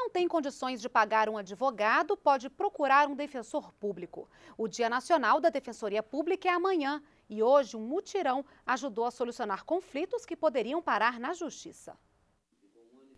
não tem condições de pagar um advogado pode procurar um defensor público. O Dia Nacional da Defensoria Pública é amanhã e hoje um mutirão ajudou a solucionar conflitos que poderiam parar na justiça.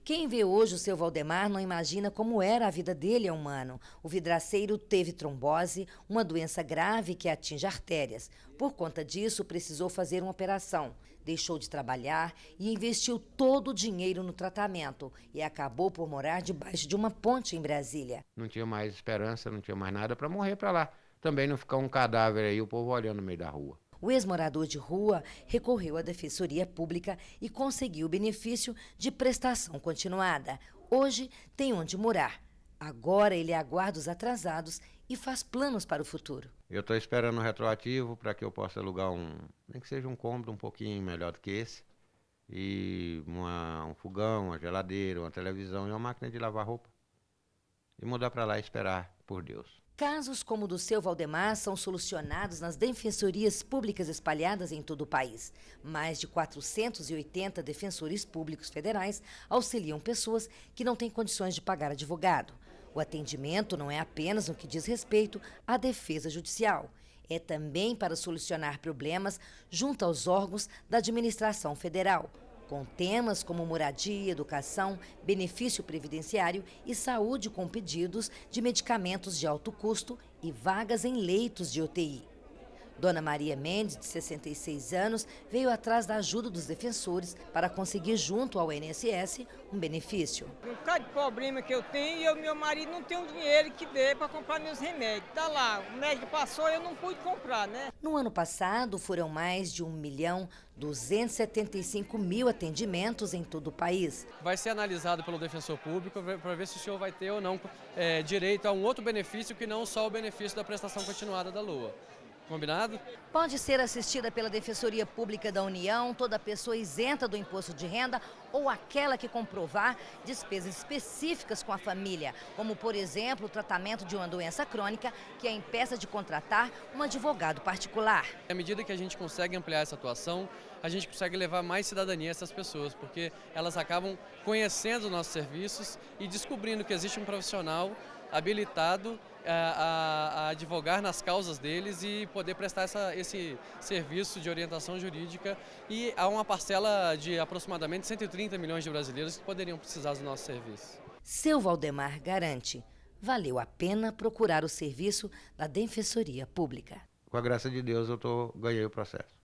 Quem vê hoje o seu Valdemar não imagina como era a vida dele a um ano. O vidraceiro teve trombose, uma doença grave que atinge artérias. Por conta disso, precisou fazer uma operação. Deixou de trabalhar e investiu todo o dinheiro no tratamento e acabou por morar debaixo de uma ponte em Brasília. Não tinha mais esperança, não tinha mais nada para morrer para lá. Também não ficar um cadáver aí, o povo olhando no meio da rua o ex-morador de rua recorreu à Defensoria Pública e conseguiu o benefício de prestação continuada. Hoje tem onde morar. Agora ele aguarda os atrasados e faz planos para o futuro. Eu estou esperando um retroativo para que eu possa alugar um, nem que seja um cômodo um pouquinho melhor do que esse, e uma, um fogão, uma geladeira, uma televisão e uma máquina de lavar roupa. E mudar para lá e esperar por Deus. Casos como o do seu Valdemar são solucionados nas defensorias públicas espalhadas em todo o país. Mais de 480 defensores públicos federais auxiliam pessoas que não têm condições de pagar advogado. O atendimento não é apenas no que diz respeito à defesa judicial. É também para solucionar problemas junto aos órgãos da administração federal com temas como moradia, educação, benefício previdenciário e saúde, com pedidos de medicamentos de alto custo e vagas em leitos de UTI. Dona Maria Mendes, de 66 anos, veio atrás da ajuda dos defensores para conseguir, junto ao INSS, um benefício. Um bocado de problema que eu tenho e o meu marido não tem o dinheiro que dê para comprar meus remédios. Tá lá, o médico passou e eu não pude comprar, né? No ano passado, foram mais de 1 milhão 275 mil atendimentos em todo o país. Vai ser analisado pelo defensor público para ver se o senhor vai ter ou não é, direito a um outro benefício que não só o benefício da prestação continuada da Lua. Combinado? Pode ser assistida pela Defensoria Pública da União toda pessoa isenta do imposto de renda ou aquela que comprovar despesas específicas com a família, como, por exemplo, o tratamento de uma doença crônica que a impeça de contratar um advogado particular. À medida que a gente consegue ampliar essa atuação, a gente consegue levar mais cidadania a essas pessoas, porque elas acabam conhecendo nossos serviços e descobrindo que existe um profissional habilitado é, a, a, advogar nas causas deles e poder prestar essa, esse serviço de orientação jurídica. E há uma parcela de aproximadamente 130 milhões de brasileiros que poderiam precisar do nosso serviço. Seu Valdemar garante, valeu a pena procurar o serviço da Defensoria Pública. Com a graça de Deus, eu tô, ganhei o processo.